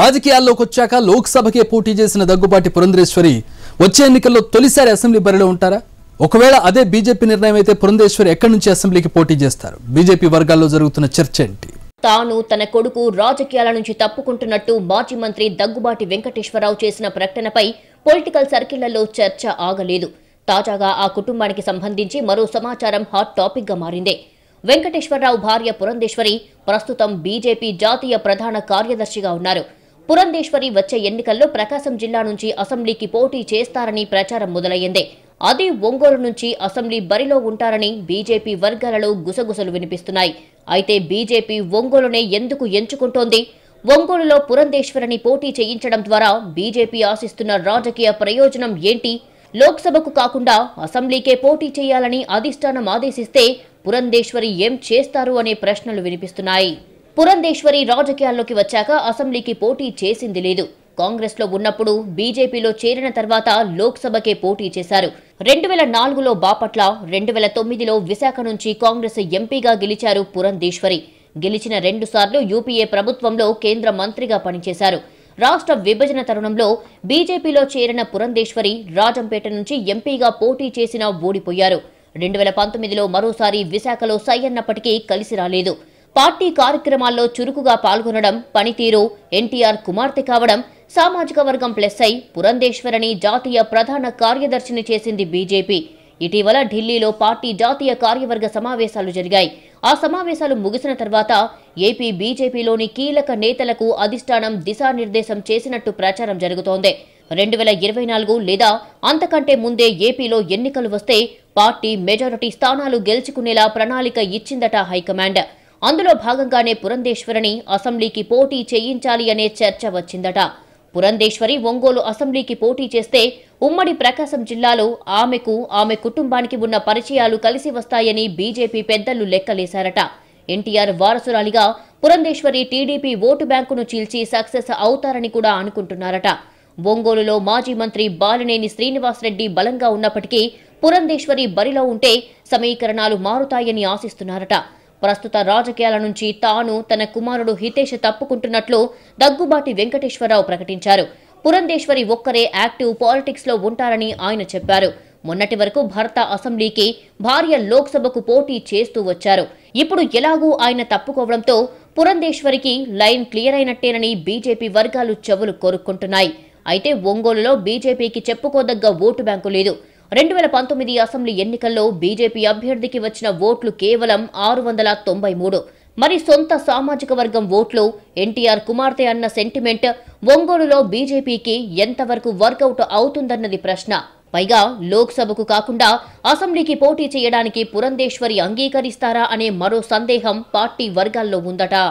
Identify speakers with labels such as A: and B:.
A: రాజకీయాల్లోకి వచ్చాక లోక్సభకే పోటీ చేసిన దగ్గుబాటి పురంధరేశ్వరి వచ్చే ఎన్నికల్లో తొలిసారి అసెంబ్లీ బరిలో ఉంటారా ఒకవేళ అదే బీజేపీ నిర్ణయం అయితే పురంధేశ్వరి ఎక్కడి నుంచి అసెంబ్లీకి పోటీ చేస్తారు బీజేపీ వర్గాల్లో జరుగుతున్న చర్చ ఏంటి తాను తన కొడుకు రాజకీయాల నుంచి తప్పుకుంటున్నట్టు మాజీ మంత్రి దగ్గుబాటి వెంకటేశ్వరరావు చేసిన ప్రకటనపై పొలిటికల్ సర్కిళ్లలో చర్చ ఆగలేదు తాజాగా ఆ కుటుంబానికి సంబంధించి మరో సమాచారం హాట్ టాపిక్గా మారిందే వెంకటేశ్వరరావు భార్య పురంధేశ్వరి ప్రస్తుతం బీజేపీ జాతీయ ప్రధాన కార్యదర్శిగా ఉన్నారు పురంధేశ్వరి వచ్చే ఎన్నికల్లో ప్రకాశం జిల్లా నుంచి అసెంబ్లీకి పోటీ చేస్తారని ప్రచారం మొదలయ్యింది అదే ఒంగోలు నుంచి అసెంబ్లీ బరిలో ఉంటారని బీజేపీ వర్గాలలో గుసగుసలు వినిపిస్తున్నాయి అయితే బీజేపీ ఒంగోలునే ఎందుకు ఎంచుకుంటోంది ఒంగోలులో పురంధేశ్వరిని పోటీ చేయించడం ద్వారా బీజేపీ ఆశిస్తున్న రాజకీయ ప్రయోజనం ఏంటి లోక్సభకు కాకుండా అసెంబ్లీకే పోటీ చేయాలని అధిష్టానం ఆదేశిస్తే పురంధేశ్వరి ఏం చేస్తారు అనే ప్రశ్నలు వినిపిస్తున్నాయి పురంధేశ్వరి రాజకీయాల్లోకి వచ్చాక అసెంబ్లీకి పోటీ చేసింది లేదు కాంగ్రెస్లో ఉన్నప్పుడు బీజేపీలో చేరిన తర్వాత లోక్సభకే పోటీ చేశారు రెండు వేల నాలుగులో బాపట్ల రెండు వేల తొమ్మిదిలో విశాఖ నుంచి కాంగ్రెస్ ఎంపీగా గెలిచారు పురంధేశ్వరి గెలిచిన రెండుసార్లు యూపీఏ ప్రభుత్వంలో కేంద్ర మంత్రిగా పనిచేశారు రాష్ట్ర విభజన తరుణంలో బీజేపీలో చేరిన పురంధేశ్వరి రాజంపేట నుంచి ఎంపీగా పోటీ చేసినా ఓడిపోయారు రెండు వేల పంతొమ్మిదిలో మరోసారి విశాఖలో సై అన్నప్పటికీ కలిసి రాలేదు పార్టీ కార్యక్రమాల్లో చురుకుగా పాల్గొనడం పనితీరు ఎన్టీఆర్ కుమార్తె కావడం సామాజిక వర్గం ప్లస్ అయి పురంధేశ్వరని జాతీయ ప్రధాన కార్యదర్శిని చేసింది బీజేపీ ఇటీవల ఢిల్లీలో పార్టీ జాతీయ కార్యవర్గ సమావేశాలు జరిగాయి ఆ సమావేశాలు ముగిసిన తర్వాత ఏపీ బీజేపీలోని కీలక నేతలకు అధిష్టానం దిశానిర్దేశం చేసినట్టు ప్రచారం జరుగుతోంది రెండు వేల ఇరవై నాలుగు లేదా అంతకంటే ముందే ఏపీలో ఎన్నికలు వస్తే పార్టీ మెజారిటీ స్థానాలు గెలుచుకునేలా ప్రణాళిక ఇచ్చిందట హైకమాండ్ అందులో భాగంగానే పురంధేశ్వరిని అసెంబ్లీకి పోటీ చేయించాలి అనే చర్చ వచ్చిందట పురంధేశ్వరి ఒంగోలు అసెంబ్లీకి పోటీ చేస్తే ఉమ్మడి ప్రకాశం జిల్లాలో ఆమెకు ఆమె కుటుంబానికి ఉన్న పరిచయాలు కలిసి వస్తాయని బీజేపీ పెద్దలు లెక్కలేశారట ఎన్టీఆర్ వారసురాలిగా పురంధేశ్వరి టీడీపీ ఓటు బ్యాంకును చీల్చి సక్సెస్ అవుతారని కూడా అనుకుంటున్నారట ఒంగోలులో మాజీ మంత్రి బాలినేని శ్రీనివాసరెడ్డి బలంగా ఉన్నప్పటికీ పురంధేశ్వరి బరిలో ఉంటే సమీకరణాలు మారుతాయని ఆశిస్తున్నారట ప్రస్తుత రాజకీయాల నుంచి తాను తన కుమారుడు హితేష్ తప్పుకుంటున్నట్లు దగ్గుబాటి వెంకటేశ్వరరావు ప్రకటించారు పురంధేశ్వరి ఒక్కరే యాక్టివ్ పాలిటిక్స్ లో ఉంటారని ఆయన చెప్పారు మొన్నటి వరకు భర్త అసెంబ్లీకి భార్య లోక్సభకు పోటీ చేస్తూ వచ్చారు ఇప్పుడు ఎలాగూ ఆయన తప్పుకోవడంతో పురంధేశ్వరికి లైన్ క్లియర్ అయినట్టేనని బీజేపీ వర్గాలు చెవులు కోరుకుంటున్నాయి అయితే ఒంగోలులో బీజేపీకి చెప్పుకోదగ్గ ఓటు బ్యాంకు లేదు రెండు వేల పంతొమ్మిది అసెంబ్లీ ఎన్నికల్లో బీజేపీ అభ్యర్థికి వచ్చిన ఓట్లు కేవలం ఆరు వందల తొంభై మూడు మరి సొంత సామాజిక వర్గం ఓట్లు ఎన్టీఆర్ కుమార్తె అన్న సెంటిమెంట్ ఒంగోలులో బీజేపీకి ఎంతవరకు వర్కౌట్ అవుతుందన్నది ప్రశ్న పైగా లోక్సభకు కాకుండా అసెంబ్లీకి పోటీ చేయడానికి పురంధేశ్వరి అంగీకరిస్తారా అనే మరో సందేహం పార్టీ వర్గాల్లో ఉందట